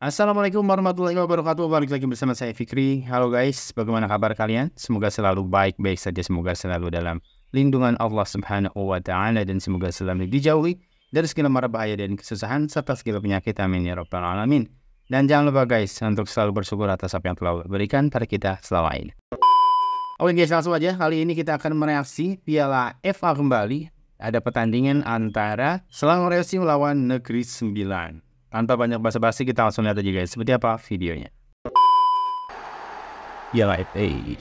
Assalamualaikum warahmatullahi wabarakatuh Balik lagi bersama saya Fikri Halo guys, bagaimana kabar kalian? Semoga selalu baik-baik saja Semoga selalu dalam lindungan Allah subhanahu wa ta'ala Dan semoga selalu dijauhi dari segala mara bahaya dan kesusahan Serta segala penyakit Amin ya Rabbal Alamin Dan jangan lupa guys Untuk selalu bersyukur atas apa yang telah berikan pada kita selama ini Oke guys langsung aja Kali ini kita akan mereaksi Piala FA kembali Ada pertandingan antara Selangor FC melawan Negeri 9 tanpa banyak basa-basi kita langsung lihat aja guys seperti apa videonya. Ya live eh.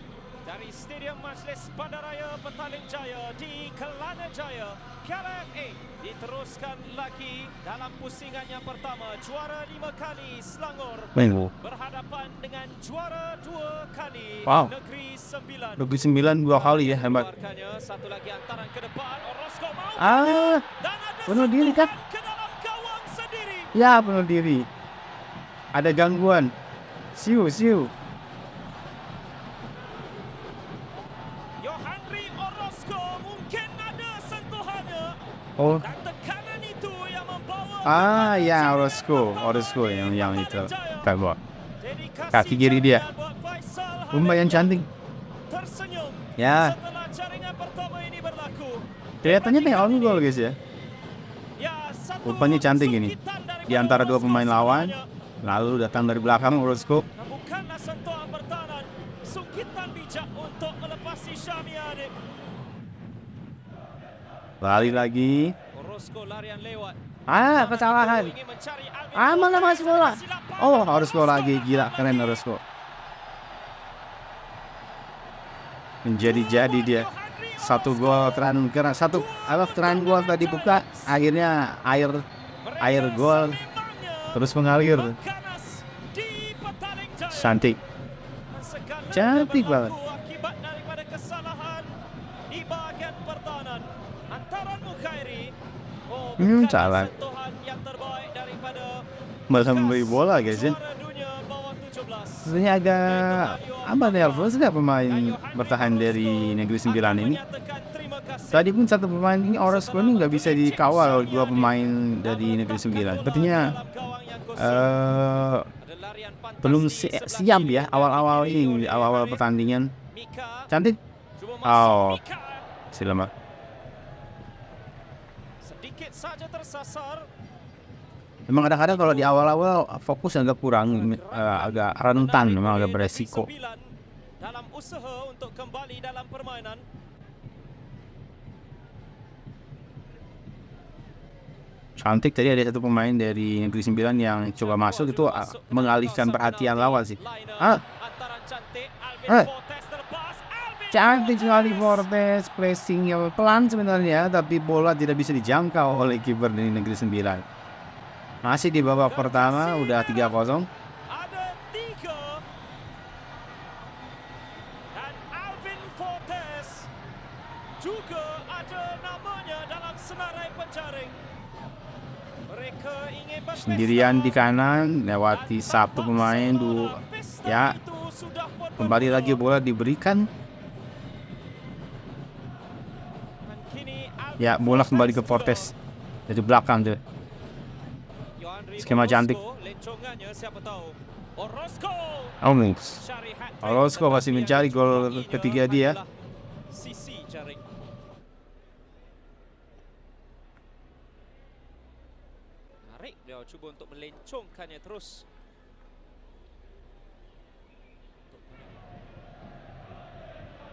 Dari Stadium Majlis Bandaraya Petaling Jaya di Kelana Jaya, KLFA diteruskan lagi dalam pusingan yang pertama juara lima kali Selangor Mengu. berhadapan dengan juara dua kali wow. Negeri Sembilan. Negeri Sembilan dua kali ya hebat. Satu lagi antaran ke depan Orozco mau ah, bunuh diri kan? Ya bunuh diri. Ada gangguan. Siu, siu. Oh. Ah ya Orozco, Orozco yang yang itu tembok. Kaki kiri dia. yang cantik. Ya. Kelihatannya kayak on goal guys ya. ya Umpannya cantik ini di antara dua pemain lawan. Lalu datang dari belakang Orozco. Lari lagi. Ah, kesalahan. Ah, malah masuk bola. Oh, Orozco lagi. Gila, keren Orozco. Menjadi-jadi dia. Satu gol teran satu alat teran gol tadi buka akhirnya air air gol terus mengalir cantik cantik banget hmm salah malah memberi bola guys Ini ya. sebenarnya agak apa nervous nggak pemain bertahan dari negeri sembilan ini Tadi pun satu pemain ini Orozco ini nggak bisa dikawal oleh dua pemain dari negeri sembilan. Sepertinya uh, eh, belum si siap ya awal-awal ini awal-awal pertandingan. Cantik. Oh, silama. Sedikit saja tersasar. Memang kadang-kadang kalau di awal-awal fokus agak kurang, uh, agak rentan, memang agak beresiko. Dalam usaha untuk kembali dalam permainan, cantik tadi ada satu pemain dari negeri sembilan yang coba masuk itu ah, mengalihkan perhatian lawan sih ah ah cantik sekali Fortes pressingnya pelan sebenarnya tapi bola tidak bisa dijangkau oleh kiper dari negeri sembilan masih di babak pertama udah tiga kosong. sendirian di kanan lewati satu pemain dua ya kembali lagi bola diberikan ya bola kembali ke Fortes dari belakang tuh skema cantik Almus Orozco masih mencari gol ketiga dia melencongkannya terus.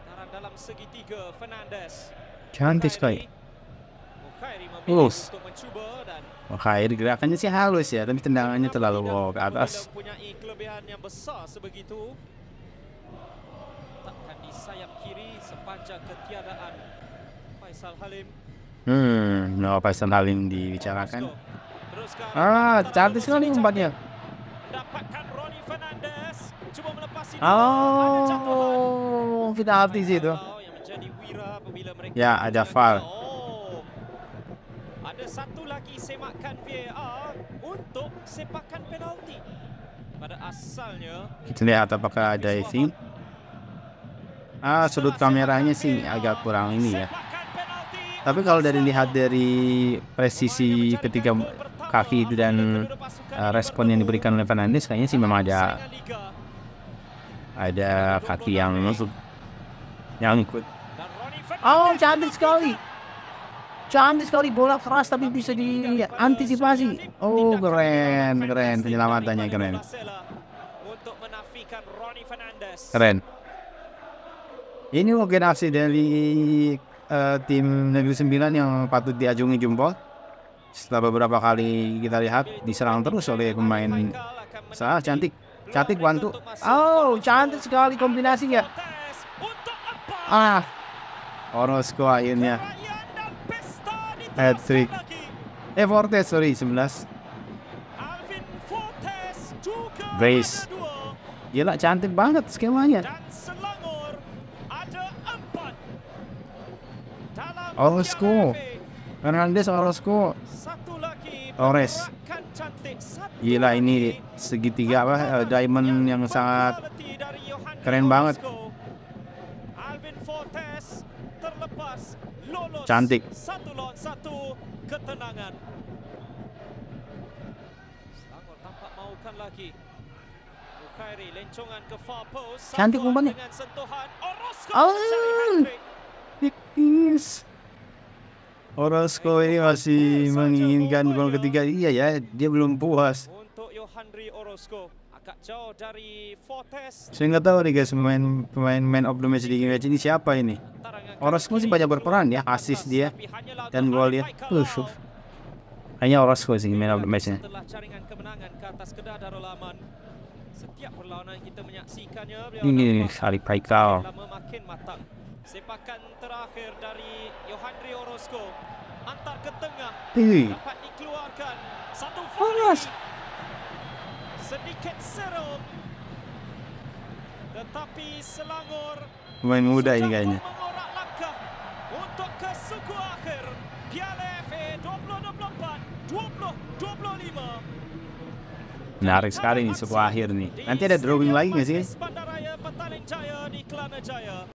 Taran dalam segitiga Fernandes. Cantik sekali. Lurus. Mukhairi gerakannya sih halus ya, tapi tendangannya terlalu wow, ke atas. Mempunyai kelebihan yang besar sebegitu. Takkan di sayap kiri sepanjang ketiadaan Faisal Halim. Hmm, no Faisal Halim dibicarakan. Ah, cantik sekali umpannya. Oh, penalti sih itu. Ya, ada far. Ada satu lagi semakan VAR untuk sepakan penalti. Pada asalnya kita lihat apakah ada isi. Ah, sudut kameranya sih agak kurang ini ya. Tapi kalau dari lihat dari presisi ketika kaki itu dan uh, respon yang diberikan oleh Fernandes kayaknya sih memang ada ada kaki yang yang ikut. Oh, cantik sekali. Cantik sekali bola keras tapi bisa diantisipasi. Oh, keren, keren penyelamatannya keren. Keren. Ini mungkin aksi dari uh, tim Negeri Sembilan yang patut diajungi jempol setelah beberapa kali kita lihat diserang terus oleh pemain sah cantik cantik bantu oh cantik sekali kombinasinya ah Orozco akhirnya hat trick eh Fortes sorry 11 base gila cantik banget skemanya Orozco Fernandes Orozco Torres. Oh, Gila ini segitiga apa eh, diamond yang sangat keren banget. Cantik. ketenangan. Cantik umpannya. Oh, it Orozco ini masih menginginkan gol ketiga. Iya ya, dia belum puas. Saya nggak tahu nih guys pemain pemain man of the match di ini siapa ini. Orozco sih banyak berperan ya, asis dia dan gol dia. Uh, hanya Orozco sih man of the matchnya. Ini Ali Paikal. Sepakan terakhir dari Yohandri Orozco. Antar ke tengah. Ih. Dapat dikeluarkan. Satu Panas. Sedikit serum. Tetapi Selangor pemain muda ini kayaknya. untuk ke suku akhir Piala FA 2024 2025. Menarik sekali nih suku akhir nih. Nanti ada drawing lagi nggak sih? Bandaraya Petaling Jaya di Kelana Jaya.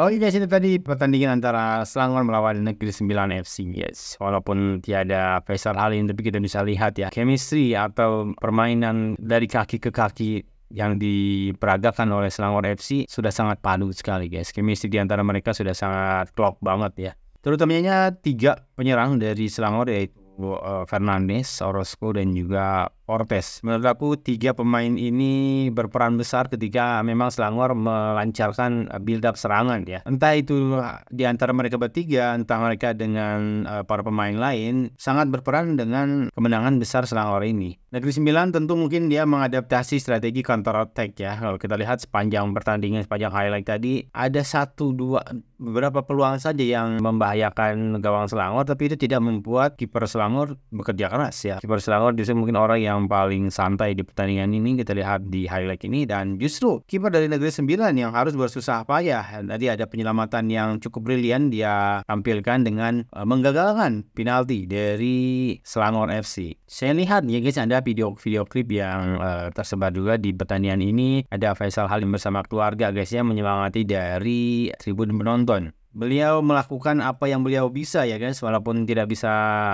Oh iya yes, itu tadi pertandingan antara Selangor melawan Negeri 9 FC yes. Walaupun tiada Faisal Halim tapi kita bisa lihat ya chemistry atau permainan dari kaki ke kaki yang diperagakan oleh Selangor FC sudah sangat padu sekali guys. Chemistry di antara mereka sudah sangat klop banget ya. Terutamanya tiga penyerang dari Selangor yaitu eh, Fernandes, Orozco dan juga Ortes. Menurut aku tiga pemain ini berperan besar ketika memang Selangor melancarkan build up serangan ya. Entah itu di antara mereka bertiga, entah mereka dengan uh, para pemain lain sangat berperan dengan kemenangan besar Selangor ini. Negeri Sembilan tentu mungkin dia mengadaptasi strategi counter attack ya. Kalau kita lihat sepanjang pertandingan sepanjang highlight tadi ada satu dua beberapa peluang saja yang membahayakan gawang Selangor tapi itu tidak membuat kiper Selangor bekerja keras ya. Kiper Selangor justru mungkin orang yang yang paling santai di pertandingan ini kita lihat di highlight ini dan justru kiper dari negeri sembilan yang harus bersusah payah. Tadi ada penyelamatan yang cukup brilian dia tampilkan dengan uh, menggagalkan penalti dari Selangor FC. Saya lihat ya guys ada video-video klip yang uh, tersebar juga di pertandingan ini. Ada Faisal Halim bersama keluarga guys ya menyemangati dari tribun penonton beliau melakukan apa yang beliau bisa ya guys walaupun tidak bisa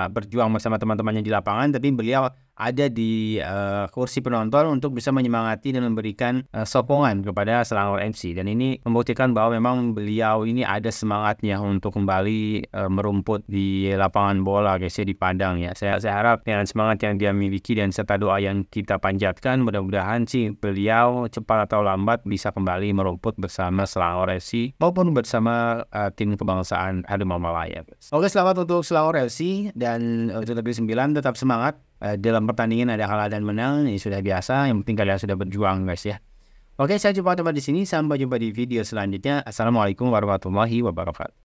berjuang bersama teman-temannya di lapangan tapi beliau ada di uh, kursi penonton untuk bisa menyemangati dan memberikan uh, sokongan kepada Selangor MC dan ini membuktikan bahwa memang beliau ini ada semangatnya untuk kembali uh, merumput di lapangan bola guys ya di Padang ya saya saya harap dengan semangat yang dia miliki dan serta doa yang kita panjatkan mudah-mudahan sih beliau cepat atau lambat bisa kembali merumput bersama Selangor FC maupun bersama uh, tim kebangsaan Harimau Malaya Oke selamat untuk Selangor FC dan untuk negeri 9 tetap semangat Eh, dalam pertandingan ada kalah dan menang ini sudah biasa yang penting kalian sudah berjuang guys ya oke saya jumpa teman di sini sampai jumpa di video selanjutnya assalamualaikum warahmatullahi wabarakatuh